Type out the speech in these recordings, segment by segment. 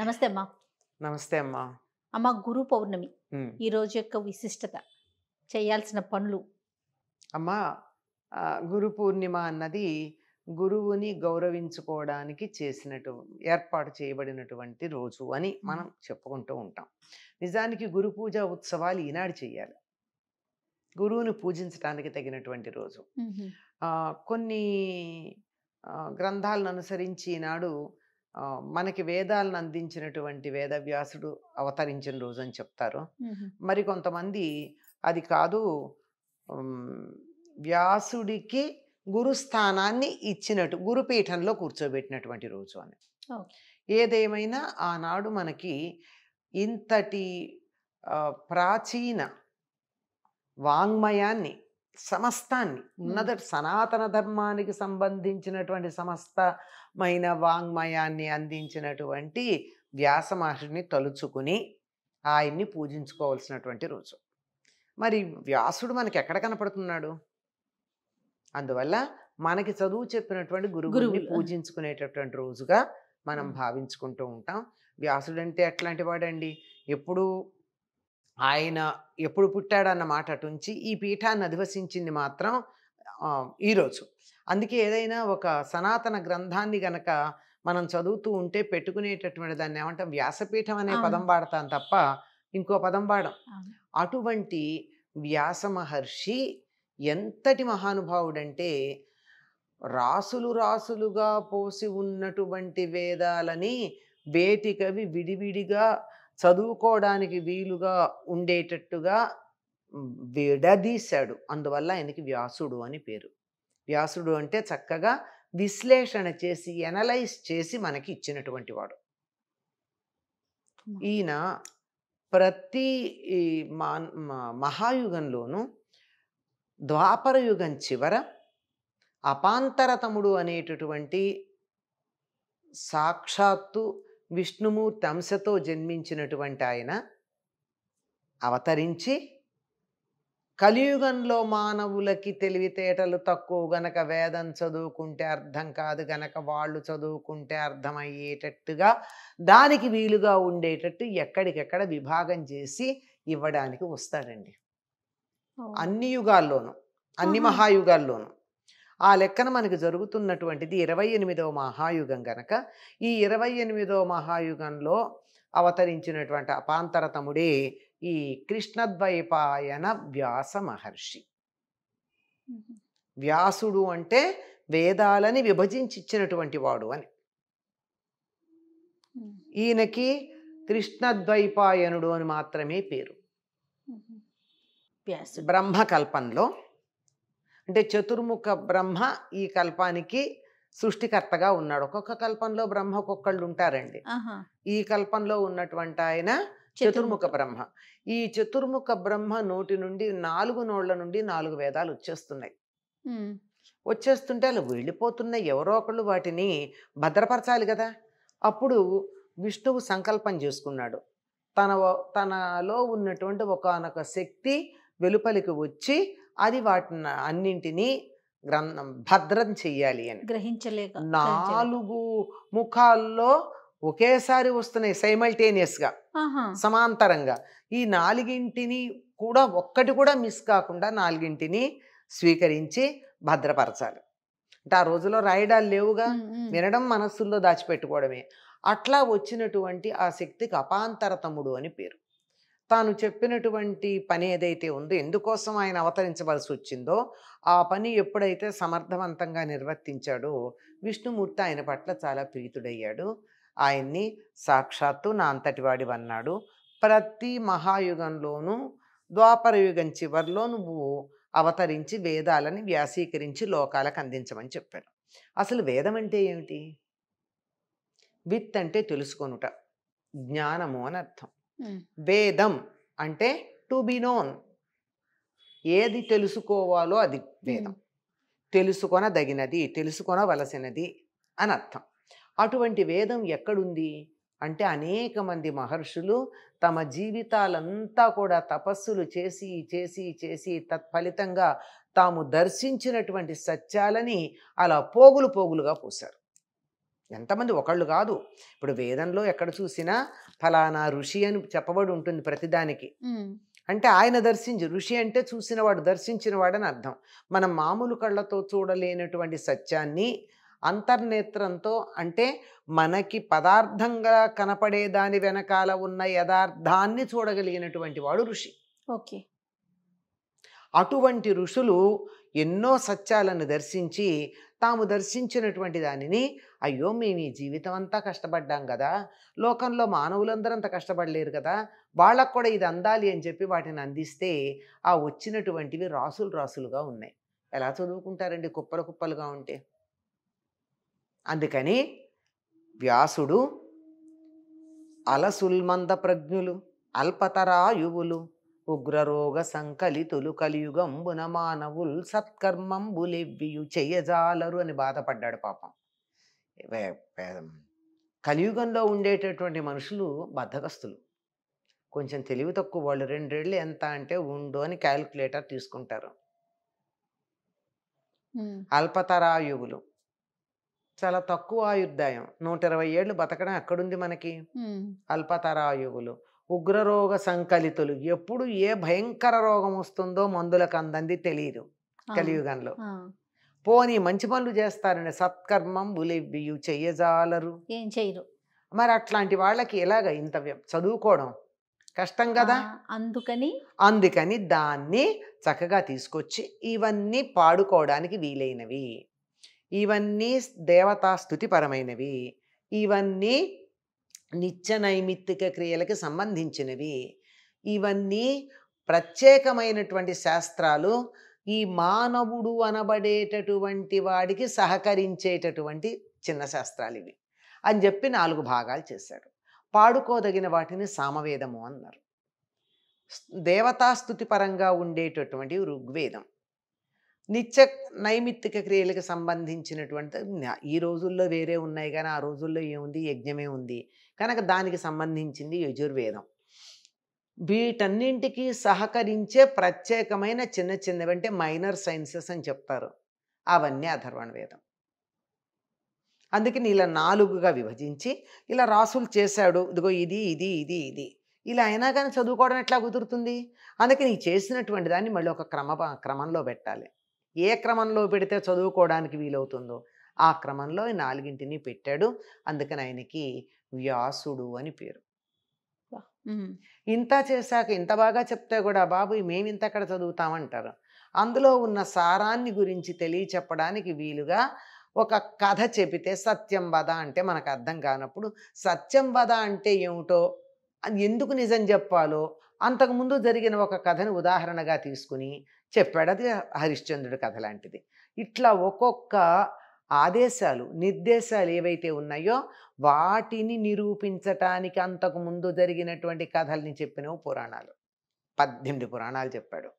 నమస్తే అమ్మా నమస్తే అమ్మా అమ్మ గురు పౌర్ణమి ఈ రోజు యొక్క విశిష్టత చేయాల్సిన పనులు అమ్మా గురు పూర్ణిమ అన్నది గురువుని గౌరవించుకోవడానికి చేసినటు ఏర్పాటు చేయబడినటువంటి రోజు అని మనం చెప్పుకుంటూ ఉంటాం నిజానికి గురు పూజ ఉత్సవాలు ఈనాడు చేయాలి గురువుని పూజించడానికి తగినటువంటి రోజు కొన్ని గ్రంథాలను అనుసరించి ఈనాడు మనకి వేదాలను అందించినటువంటి వేదవ్యాసుడు అవతరించిన రోజు అని చెప్తారు మరి కొంతమంది అది కాదు వ్యాసుడికి గురుస్థానాన్ని ఇచ్చినట్టు గురుపీఠంలో కూర్చోబెట్టినటువంటి రోజు అని ఏదేమైనా ఆనాడు మనకి ఇంతటి ప్రాచీన వాంగ్మయాన్ని సమస్తాన్ని ఉన్నత సనాతన ధర్మానికి సంబంధించినటువంటి సమస్తమైన వాంగ్మయాన్ని అందించినటువంటి వ్యాస మహర్షిని తలుచుకుని ఆయన్ని పూజించుకోవాల్సినటువంటి రోజు మరి వ్యాసుడు మనకి ఎక్కడ కనపడుతున్నాడు అందువల్ల మనకి చదువు చెప్పినటువంటి గురువుని పూజించుకునేటటువంటి రోజుగా మనం భావించుకుంటూ ఉంటాం అంటే ఎట్లాంటి వాడండి ఎప్పుడూ ఆయన ఎప్పుడు పుట్టాడన్న మాట అటుంచి ఈ పీఠాన్ని అధివసించింది మాత్రం ఈరోజు అందుకే ఏదైనా ఒక సనాతన గ్రంథాన్ని గనక మనం చదువుతూ ఉంటే పెట్టుకునేటటువంటి దాన్ని ఏమంటాం వ్యాసపీఠం అనే పదం వాడతాం తప్ప ఇంకో పదం వాడం అటువంటి వ్యాస మహర్షి ఎంతటి మహానుభావుడంటే రాసులు రాసులుగా పోసి ఉన్నటువంటి వేదాలని వేటికవి విడివిడిగా చదువుకోవడానికి వీలుగా ఉండేటట్టుగా విడదీశాడు అందువల్ల ఆయనకి వ్యాసుడు అని పేరు వ్యాసుడు అంటే చక్కగా విశ్లేషణ చేసి ఎనలైజ్ చేసి మనకి ఇచ్చినటువంటి వాడు ఈయన ప్రతి మహాయుగంలోనూ ద్వాపర యుగం చివర అపాంతరతముడు అనేటటువంటి సాక్షాత్తు విష్ణుమూర్తి అంశతో జన్మించినటువంటి ఆయన అవతరించి కలియుగంలో మానవులకి తెలివితేటలు తక్కువ గనక వేదం చదువుకుంటే అర్థం కాదు గనక వాళ్ళు చదువుకుంటే అర్థమయ్యేటట్టుగా దానికి వీలుగా ఉండేటట్టు ఎక్కడికెక్కడ విభాగం చేసి ఇవ్వడానికి వస్తాడండి అన్ని యుగాల్లోనూ అన్ని మహాయుగాల్లోనూ ఆ లెక్కన మనకు జరుగుతున్నటువంటిది ఇరవై ఎనిమిదవ మహాయుగం గనక ఈ ఇరవై ఎనిమిదవ మహాయుగంలో అవతరించినటువంటి అపాంతరతముడే ఈ కృష్ణద్వైపాయన వ్యాస మహర్షి వ్యాసుడు అంటే వేదాలని విభజించిచ్చినటువంటి వాడు అని ఈయనకి కృష్ణద్వైపాయనుడు అని మాత్రమే పేరు బ్రహ్మకల్పంలో అంటే చతుర్ముఖ బ్రహ్మ ఈ కల్పానికి సృష్టికర్తగా ఉన్నాడు ఒక్కొక్క కల్పంలో బ్రహ్మ ఒక్కొక్కళ్ళు ఉంటారండి ఈ కల్పంలో ఉన్నటువంటి ఆయన చతుర్ముఖ బ్రహ్మ ఈ చతుర్ముఖ బ్రహ్మ నోటి నుండి నాలుగు నోళ్ల నుండి నాలుగు వేదాలు వచ్చేస్తున్నాయి వచ్చేస్తుంటే అలా వెళ్ళిపోతున్న ఎవరో ఒకళ్ళు వాటిని భద్రపరచాలి కదా అప్పుడు విష్ణువు సంకల్పం చేసుకున్నాడు తన తనలో ఉన్నటువంటి ఒకనొక శక్తి వెలుపలికి వచ్చి అది వాటిని అన్నింటినీ గ్రంథం భద్రం చెయ్యాలి అని గ్రహించలేక నాలుగు ముఖాల్లో ఒకేసారి వస్తున్నాయి సైమల్టేనియస్గా సమాంతరంగా ఈ నాలుగింటిని కూడా ఒక్కటి కూడా మిస్ కాకుండా నాలుగింటిని స్వీకరించి భద్రపరచాలి అంటే ఆ రోజులో రాయడాలు లేవుగా వినడం మనస్సుల్లో దాచిపెట్టుకోవడమే అట్లా వచ్చినటువంటి ఆ శక్తికి అపాంతరతముడు అని పేరు తాను చెప్పినటువంటి పని ఏదైతే ఉందో ఎందుకోసం ఆయన అవతరించవలసి వచ్చిందో ఆ పని ఎప్పుడైతే సమర్థవంతంగా నిర్వర్తించాడో విష్ణుమూర్తి ఆయన పట్ల చాలా ప్రీతుడయ్యాడు ఆయన్ని సాక్షాత్తు నా అంతటివాడి అన్నాడు ప్రతి మహాయుగంలోనూ ద్వాపర యుగం చివరిలో నువ్వు అవతరించి వేదాలని వ్యాసీకరించి లోకాలకు అందించమని చెప్పాడు అసలు వేదం అంటే ఏమిటి విత్ అంటే తెలుసుకొనుట జ్ఞానము అని అర్థం వేదం అంటే టు బి నోన్ ఏది తెలుసుకోవాలో అది వేదం తెలుసుకొనదగినది తెలుసుకొనవలసినది అని అర్థం అటువంటి వేదం ఎక్కడుంది అంటే అనేక మంది మహర్షులు తమ జీవితాలంతా కూడా తపస్సులు చేసి చేసి చేసి తత్ఫలితంగా తాము దర్శించినటువంటి సత్యాలని అలా పోగులు పోగులుగా పూశారు ఎంతమంది ఒకళ్ళు కాదు ఇప్పుడు వేదంలో ఎక్కడ చూసినా ఫలానా ఋషి అని చెప్పబడి ఉంటుంది ప్రతిదానికి అంటే ఆయన దర్శించి ఋషి అంటే చూసినవాడు దర్శించినవాడని అర్థం మనం మామూలు కళ్ళతో చూడలేనటువంటి సత్యాన్ని అంతర్నేత్రంతో అంటే మనకి పదార్థంగా కనపడే దాని వెనకాల ఉన్న యథార్థాన్ని చూడగలిగినటువంటి వాడు ఋషి ఓకే అటువంటి ఋషులు ఎన్నో సత్యాలను దర్శించి తాము దర్శించినటువంటి దానిని అయ్యో మేము ఈ జీవితం అంతా కష్టపడ్డాం కదా లోకంలో మానవులందరూ అంత కష్టపడలేరు కదా వాళ్ళకు కూడా ఇది అందాలి అని చెప్పి వాటిని అందిస్తే ఆ వచ్చినటువంటివి రాసులు రాసులుగా ఉన్నాయి ఎలా చదువుకుంటారండి కుప్పలు కుప్పలుగా ఉంటే అందుకని వ్యాసుడు అలసుల్మంద ప్రజ్ఞులు అల్పతరాయువులు ఉగ్రరోగ సంకలితులు కలియుగంబున మానవుల్ సత్కర్మంబులెవ్వియు చెయ్యజాలరు అని బాధపడ్డాడు పాపం కలియుగంలో ఉండేటటువంటి మనుషులు బద్దకస్తులు కొంచెం తెలివి తక్కువ వాళ్ళు రెండేళ్ళు ఎంత అంటే ఉండు అని క్యాలిక్యులేటర్ తీసుకుంటారు అల్పతరాయువులు చాలా తక్కువ ఆయుర్దాయం నూట ఇరవై ఏళ్ళు బతకడం ఎక్కడుంది మనకి అల్పతరాయువులు ఉగ్రరోగ సంకలితులు ఎప్పుడు ఏ భయంకర రోగం వస్తుందో మందులకు అందంది తెలియదు కలియుగంలో పోనీ మంచి పనులు చేస్తారండి సత్కర్మం బులివ్యు చెయ్యజాలరు ఏం చేయరు మరి అట్లాంటి వాళ్ళకి ఎలాగ ఇంత చదువుకోవడం కష్టం కదా అందుకని అందుకని దాన్ని చక్కగా తీసుకొచ్చి ఇవన్నీ పాడుకోవడానికి వీలైనవి ఇవన్నీ దేవతా స్థుతిపరమైనవి ఇవన్నీ నిత్య నైమిత్తిక క్రియలకి సంబంధించినవి ఇవన్నీ ప్రత్యేకమైనటువంటి శాస్త్రాలు ఈ మానవుడు అనబడేటటువంటి వాడికి సహకరించేటటువంటి చిన్న శాస్త్రాలు ఇవి అని చెప్పి నాలుగు భాగాలు చేశాడు పాడుకోదగిన వాటిని సామవేదము అన్నారు దేవతాస్థుతి పరంగా ఉండేటటువంటి ఋగ్వేదం నిత్య నైమిత్తిక క్రియలకు సంబంధించినటువంటి ఈ రోజుల్లో వేరే ఉన్నాయి కానీ ఆ రోజుల్లో ఏముంది యజ్ఞమే ఉంది కనుక దానికి సంబంధించింది యజుర్వేదం వీటన్నింటికి సహకరించే ప్రత్యేకమైన చిన్న చిన్నవి అంటే మైనర్ సైన్సెస్ అని చెప్తారు అవన్నీ అధర్వణ వేదం అందుకని ఇలా నాలుగుగా విభజించి ఇలా రాసులు చేశాడు ఇదిగో ఇది ఇది ఇది ఇది ఇలా అయినా కానీ చదువుకోవడం ఎట్లా కుదురుతుంది అందుకే నీ చేసినటువంటి దాన్ని మళ్ళీ ఒక క్రమ క్రమంలో పెట్టాలి ఏ క్రమంలో పెడితే చదువుకోవడానికి వీలవుతుందో ఆ క్రమంలో నాలుగింటిని పెట్టాడు అందుకని ఆయనకి వ్యాసుడు అని పేరు ఇంత చేశాక ఇంత బాగా చెప్తే కూడా బాబు మేము ఇంత అక్కడ చదువుతామంటారు అందులో ఉన్న సారాన్ని గురించి తెలియచెప్పడానికి వీలుగా ఒక కథ చెబితే సత్యం వద అంటే మనకు అర్థం కానప్పుడు సత్యం వద అంటే ఏమిటో ఎందుకు నిజం చెప్పాలో అంతకుముందు జరిగిన ఒక కథను ఉదాహరణగా తీసుకుని చెప్పాడు అది హరిశ్చంద్రుడి కథ లాంటిది ఇట్లా ఒక్కొక్క ఆదేశాలు నిర్దేశాలు ఏవైతే ఉన్నాయో వాటిని నిరూపించటానికి అంతకు ముందు జరిగినటువంటి కథల్ని చెప్పినవి పురాణాలు పద్దెనిమిది పురాణాలు చెప్పాడు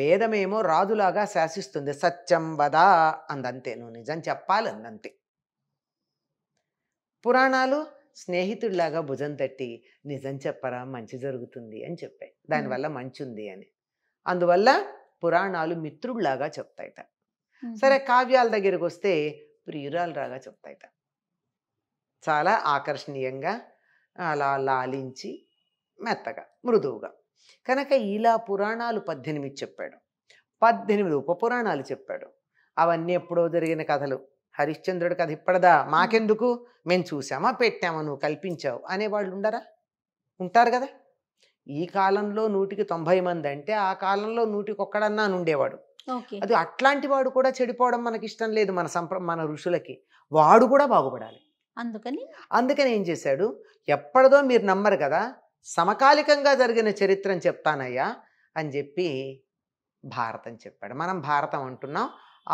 వేదమేమో రాజులాగా శాసిస్తుంది సత్యం వదా అందంతే నువ్వు నిజం చెప్పాలి అందంతే పురాణాలు స్నేహితుడిలాగా భుజం తట్టి నిజం చెప్పరా మంచి జరుగుతుంది అని చెప్పాయి దానివల్ల మంచి ఉంది అని అందువల్ల పురాణాలు మిత్రుల్లాగా చెప్తాయిట సరే కావ్యాల దగ్గరికి వస్తే రాగా చెప్తాయిట చాలా ఆకర్షణీయంగా అలా లాలించి మెత్తగా మృదువుగా కనుక ఇలా పురాణాలు పద్దెనిమిది చెప్పాడు పద్దెనిమిది ఉపపురాణాలు చెప్పాడు అవన్నీ ఎప్పుడో జరిగిన కథలు హరిశ్చంద్రుడి కథ ఇప్పటిదా మాకెందుకు మేము చూసామా పెట్టామా నువ్వు కల్పించావు అనేవాళ్ళు ఉండరా ఉంటారు కదా ఈ కాలంలో నూటికి తొంభై మంది అంటే ఆ కాలంలో నూటికి ఒక్కడన్నా ఉండేవాడు అది అట్లాంటి వాడు కూడా చెడిపోవడం మనకి ఇష్టం లేదు మన సంప్ర మన ఋషులకి వాడు కూడా బాగుపడాలి అందుకని అందుకని ఏం చేశాడు ఎప్పటిదో మీరు నమ్మరు కదా సమకాలికంగా జరిగిన చరిత్రను చెప్తానయ్యా అని చెప్పి భారతం చెప్పాడు మనం భారతం అంటున్నాం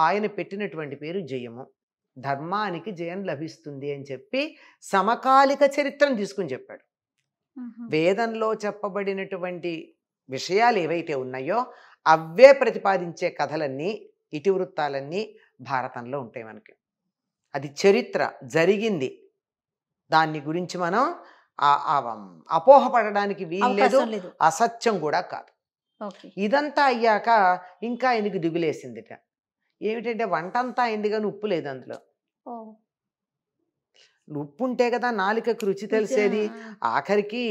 ఆయన పెట్టినటువంటి పేరు జయము ధర్మానికి జయం లభిస్తుంది అని చెప్పి సమకాలిక చరిత్రను తీసుకుని చెప్పాడు వేదంలో చెప్పబడినటువంటి విషయాలు ఏవైతే ఉన్నాయో అవే ప్రతిపాదించే కథలన్నీ ఇటివృత్తాలన్నీ భారతంలో ఉంటాయి మనకి అది చరిత్ర జరిగింది దాన్ని గురించి మనం అపోహపడడానికి వీల్లేదు అసత్యం కూడా కాదు ఇదంతా అయ్యాక ఇంకా ఆయనకు దిగులేసిందిట ఏమిటంటే వంట అంతా అయిందిగా ఉప్పు లేదు అందులో ఉప్పు ఉంటే కదా నాలుకకు రుచి తెలిసేది ఆఖరికి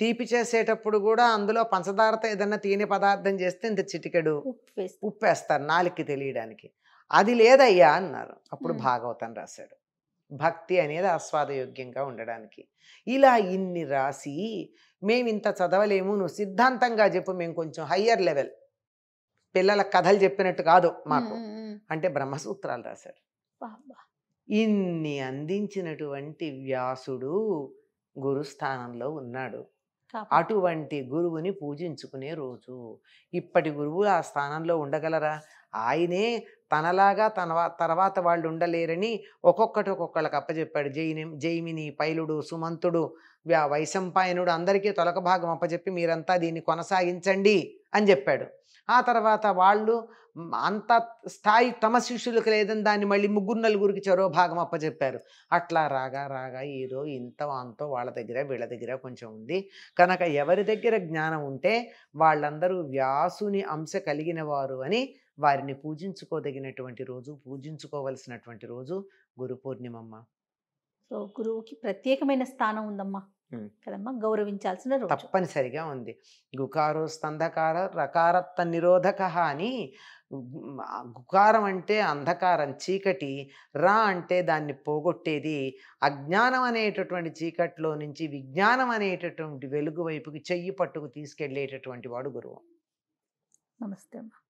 తీపి చేసేటప్పుడు కూడా అందులో పంచదారతో ఏదన్నా తినే పదార్థం చేస్తే ఇంత చిటికెడు ఉప్పు వేస్తారు నాలికి తెలియడానికి అది లేదయ్యా అన్నారు అప్పుడు భాగవతం రాశాడు భక్తి అనేది ఆస్వాదయోగ్యంగా ఉండడానికి ఇలా ఇన్ని రాసి మేము ఇంత చదవలేము నువ్వు సిద్ధాంతంగా చెప్పు మేము కొంచెం హయ్యర్ లెవెల్ పిల్లల కథలు చెప్పినట్టు కాదు మాకు అంటే బ్రహ్మసూత్రాలు రాశాడు ఇన్ని అందించినటువంటి వ్యాసుడు గురుస్థానంలో ఉన్నాడు అటువంటి గురువుని పూజించుకునే రోజు ఇప్పటి గురువు ఆ స్థానంలో ఉండగలరా ఆయనే తనలాగా తన తర్వాత వాళ్ళు ఉండలేరని ఒక్కొక్కటి ఒక్కొక్కళ్ళకి అప్పచెప్పాడు జైని జైమిని పైలుడు సుమంతుడు వ్యా వైశంపాయనుడు అందరికీ తొలక భాగం అప్పచెప్పి మీరంతా దీన్ని కొనసాగించండి అని చెప్పాడు ఆ తర్వాత వాళ్ళు అంత స్థాయి తమ శిష్యులకు లేదని దాన్ని మళ్ళీ ముగ్గురు నలుగురికి చెరో భాగం అప్పచెప్పారు అట్లా రాగా రాగా ఈరో ఇంత అంతో వాళ్ళ దగ్గర వీళ్ళ దగ్గర కొంచెం ఉంది కనుక ఎవరి దగ్గర జ్ఞానం ఉంటే వాళ్ళందరూ వ్యాసుని అంశ కలిగిన వారు అని వారిని పూజించుకోదగినటువంటి రోజు పూజించుకోవలసినటువంటి రోజు గురు పూర్ణిమమ్మ సో గురువుకి ప్రత్యేకమైన స్థానం ఉందమ్మా కదమ్మా గౌరవించాల్సిన రోజు తప్పనిసరిగా ఉంది గుకారో స్తంధకార రకారత్త నిరోధక అని గుకారం అంటే అంధకారం చీకటి రా అంటే దాన్ని పోగొట్టేది అజ్ఞానం అనేటటువంటి చీకట్లో నుంచి విజ్ఞానం అనేటటువంటి వెలుగు వైపుకి చెయ్యి పట్టుకు తీసుకెళ్ళేటటువంటి వాడు గురువు నమస్తే అమ్మా